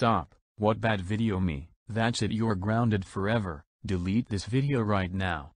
Stop, what bad video me, that's it you're grounded forever, delete this video right now.